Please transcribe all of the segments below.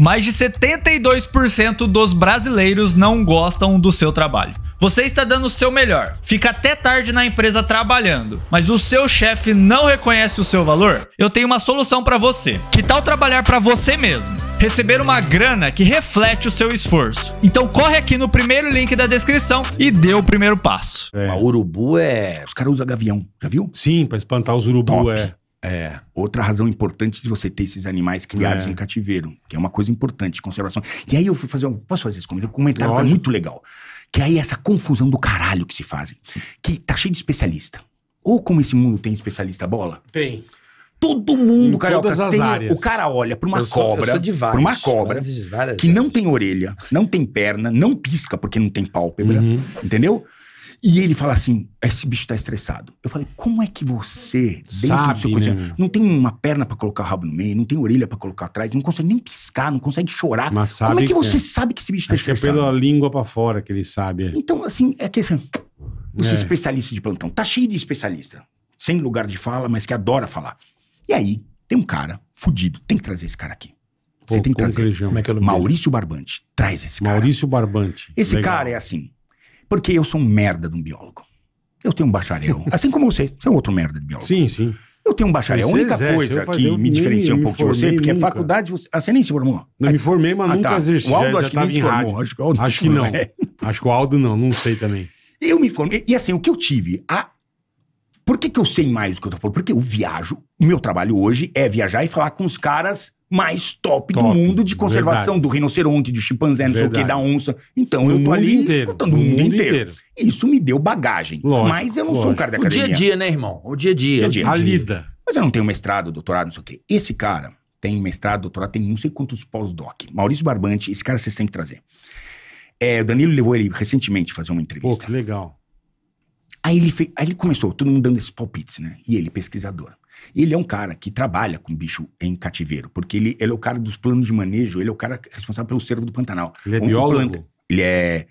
Mais de 72% dos brasileiros não gostam do seu trabalho. Você está dando o seu melhor, fica até tarde na empresa trabalhando, mas o seu chefe não reconhece o seu valor? Eu tenho uma solução para você. Que tal trabalhar para você mesmo? Receber uma grana que reflete o seu esforço. Então corre aqui no primeiro link da descrição e dê o primeiro passo. É. O urubu é. Os caras usam gavião, já viu? Sim, para espantar os urubus. é. É, outra razão importante de você ter esses animais criados é. em cativeiro, que é uma coisa importante, conservação. E aí eu fui fazer, um, posso fazer esse comentário? O comentário tá muito legal. Que aí é essa confusão do caralho que se fazem, que tá cheio de especialista. Ou como esse mundo tem especialista bola? Tem. Todo mundo, em carioca, todas as tem, áreas. o cara olha para uma, cobra, para uma cobra que áreas. não tem orelha, não tem perna, não pisca porque não tem pálpebra, uhum. entendeu? E ele fala assim: esse bicho tá estressado. Eu falei: como é que você, dentro Sabe, do seu conhecimento, né? não tem uma perna para colocar o rabo no meio, não tem orelha para colocar atrás, não consegue nem piscar, não consegue chorar. Mas sabe como é que, que é. você é. sabe que esse bicho tá Acho estressado? Que é pela língua para fora que ele sabe. É. Então, assim, é que assim, os é. especialistas de plantão, tá cheio de especialista, sem lugar de fala, mas que adora falar. E aí, tem um cara fudido, tem que trazer esse cara aqui. Pô, Você tem que trazer. Que Como é que é Maurício Barbante. Traz esse cara. Maurício Barbante. Esse Legal. cara é assim. Porque eu sou um merda de um biólogo. Eu tenho um bacharel. assim como você. Você é outro merda de biólogo. Sim, sim. Eu tenho um bacharel. Você a única exerce, coisa que me diferencia um pouco de você, é porque nunca. faculdade. Você, ah, você nem se formou? Não, me formei, mas ah, nunca tá. exerci. O Aldo já, acho já que nem se formou. Acho que, Aldo acho que não. É. Acho que o Aldo não, não sei também. Eu me formei. E assim, o que eu tive? A por que, que eu sei mais do que eu tô falando? Porque eu viajo, o meu trabalho hoje é viajar e falar com os caras mais top, top do mundo de conservação, verdade. do rinoceronte, do chimpanzé, não sei o que, da onça. Então eu tô ali inteiro, escutando o mundo, inteiro. inteiro. Isso me deu bagagem. Lógico, mas eu não lógico. sou um cara da academia. O dia a dia, né, irmão? O dia a dia. O dia, -a, -dia. a lida. Mas eu não tenho mestrado, doutorado, não sei o quê. Esse cara tem mestrado, doutorado, tem não sei quantos pós-doc. Maurício Barbante, esse cara vocês têm que trazer. É, o Danilo levou ele recentemente fazer uma entrevista. Pô, que legal. Aí ele, fez, aí ele começou, todo mundo dando esses palpites, né? E ele, pesquisador. Ele é um cara que trabalha com bicho em cativeiro, porque ele, ele é o cara dos planos de manejo, ele é o cara responsável pelo cervo do Pantanal. Ele é biólogo? Planta, ele é...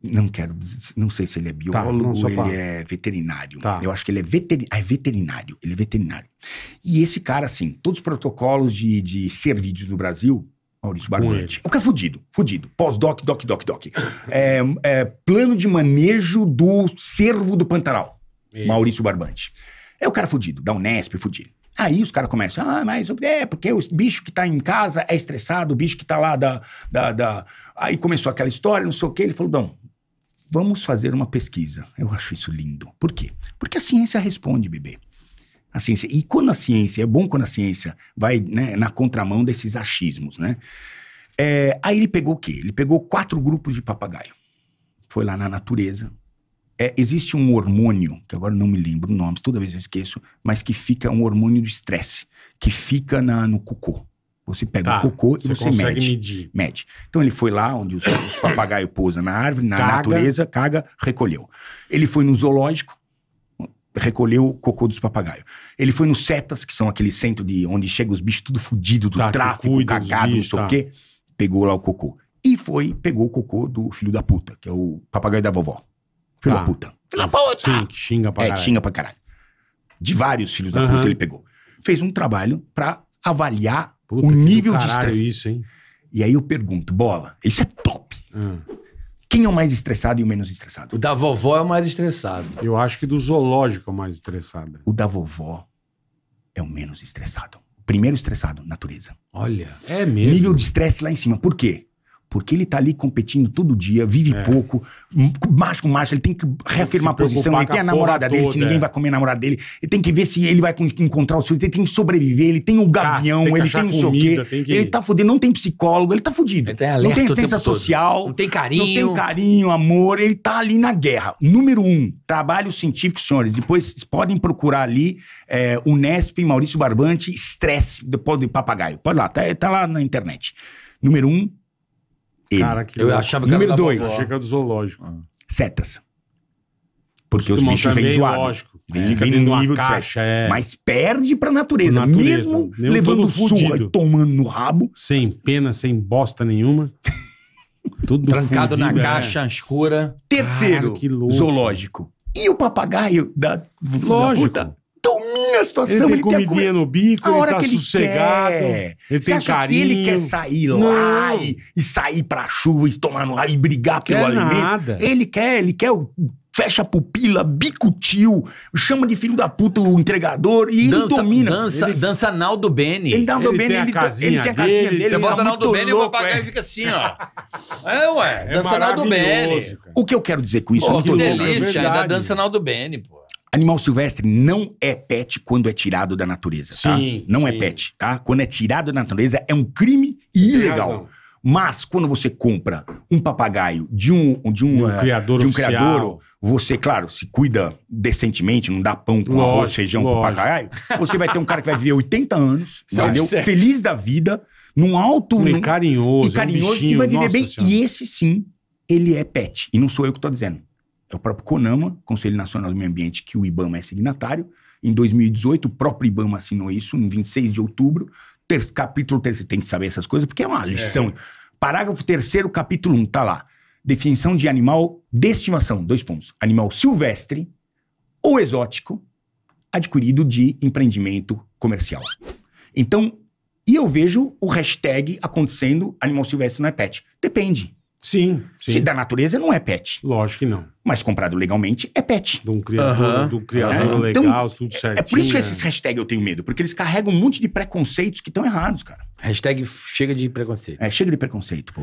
Não quero, não sei se ele é tá, biólogo, tá, ele é veterinário. Tá. Eu acho que ele é, veterin... ah, é veterinário. Ele é veterinário. E esse cara, assim, todos os protocolos de, de serviços no Brasil, Maurício Barbante. O cara é fudido, fudido. Pós-doc, doc, doc, doc. é, é, plano de manejo do cervo do Pantanal. Ei. Maurício Barbante. É o cara fudido, da Unesp, fudido. Aí os caras começam, ah, mas é porque o bicho que tá em casa é estressado, o bicho que tá lá da, da, da... Aí começou aquela história, não sei o quê. Ele falou, não, vamos fazer uma pesquisa. Eu acho isso lindo. Por quê? Porque a ciência responde, bebê a ciência. E quando a ciência, é bom quando a ciência vai né, na contramão desses achismos, né? É, aí ele pegou o quê? Ele pegou quatro grupos de papagaio. Foi lá na natureza. É, existe um hormônio, que agora não me lembro o nome, toda vez eu esqueço, mas que fica um hormônio de estresse, que fica na, no cocô. Você pega tá, o cocô e você, você mede, medir. mede. Então ele foi lá onde os, os papagaios pousam na árvore, na caga. natureza, caga, recolheu. Ele foi no zoológico, recolheu o cocô dos papagaios. Ele foi no setas que são aquele centro de onde chega os bichos tudo fudido do tá, tráfico, cagado, bichos, não sei o tá. quê. Pegou lá o cocô. E foi, pegou o cocô do filho da puta, que é o papagaio da vovó. Filho tá. da puta. Filho da puta! Sim, que xinga pra é, caralho. É, xinga pra caralho. De vários filhos da puta ele pegou. Fez um trabalho pra avaliar puta, o nível de estresse. isso, hein? E aí eu pergunto, bola, isso é top. Hum. Quem é o mais estressado e o menos estressado? O da vovó é o mais estressado. Eu acho que do zoológico é o mais estressado. O da vovó é o menos estressado. Primeiro estressado, natureza. Olha. É mesmo. Nível de estresse lá em cima. Por quê? Porque ele tá ali competindo todo dia, vive é. pouco, macho com macho, ele tem que reafirmar a posição, ele tem a, namorada dele, toda, se ninguém é. vai comer a namorada dele, ele tem que ver se ele vai encontrar o seu, ele tem que sobreviver, ele tem o gavião, tem ele tem o seu quê. Ele tá fudido, não tem psicólogo, ele tá fudido. Ele tem alerta não tem assistência social. Não tem carinho. Não tem carinho, amor, ele tá ali na guerra. Número um, trabalho científico, senhores. Depois vocês podem procurar ali é, Unesp, Maurício Barbante, estresse do papagaio. Pode lá, tá, tá lá na internet. Número um, ele. Cara, que eu louco. achava que Número da dois. Chega do zoológico. Ah. Setas. Porque os bichos vêm também, zoados. Vem, vem no uma nível de caixa, é. Mas perde pra natureza. natureza. Mesmo, Mesmo levando todo surra e tomando no rabo, Sem pena, sem bosta nenhuma. Tudo Trancado na é. caixa escura. Terceiro, Cara, que louco. zoológico. E o papagaio da, da puta? minha situação. Ele tem ele comidinha no bico, ele tá ele sossegado. Quer. Ele tem Você carinho. ele quer sair não. lá e, e, sair pra chuva e tomar no ar e brigar pelo quer alimento? Nada. Ele quer, ele quer o fecha a pupila, tio, chama de filho da puta o entregador e dança, ele domina. Dança, ele, dança Naldo Bene. Ele Naldo Bene, ele, ele, tem a casinha dele. dele você bota Naldo Bene e o papagaio é. fica assim, ó. É, ué, é dança Naldo Bene. O que eu quero dizer com isso? É pô, é que delícia, é ainda dança Naldo Bene, pô. Animal silvestre não é pet quando é tirado da natureza, tá? Sim, não é sim. é pet, tá? Quando é tirado da natureza é um crime e ilegal. Razão. Mas quando você compra um papagaio de um de um, de um, eh, criador, de um criador, você, claro, se cuida decentemente, não dá pão com lógico, arroz, feijão lógico. pro papagaio, você vai ter um cara que vai viver 80 anos, entendeu? Certo. Feliz da vida, num alto... E carinhoso. E carinhoso, é um bichinho, e vai viver bem. Senhora. E esse sim, ele é pet. E não sou eu que tô dizendo é o próprio CONAMA, Conselho Nacional do Meio Ambiente, que o IBAMA é signatário. Em 2018, o próprio IBAMA assinou isso, em 26 de outubro. Ter, capítulo você tem que saber essas coisas, porque é uma é. lição. É. Parágrafo terceiro, capítulo 1, um, tá lá. Definição de animal de estimação, dois pontos. Animal silvestre ou exótico adquirido de empreendimento comercial. Então, e eu vejo o hashtag acontecendo animal silvestre não é pet. Depende. Sim, sim. Se da natureza não é pet. Lógico que não. Mas comprado legalmente é pet. De um criador, do criador então, legal, então, tudo certo. É, é por isso que é. esses hashtags eu tenho medo, porque eles carregam um monte de preconceitos que estão errados, cara. Hashtag chega de preconceito. É, chega de preconceito, pô.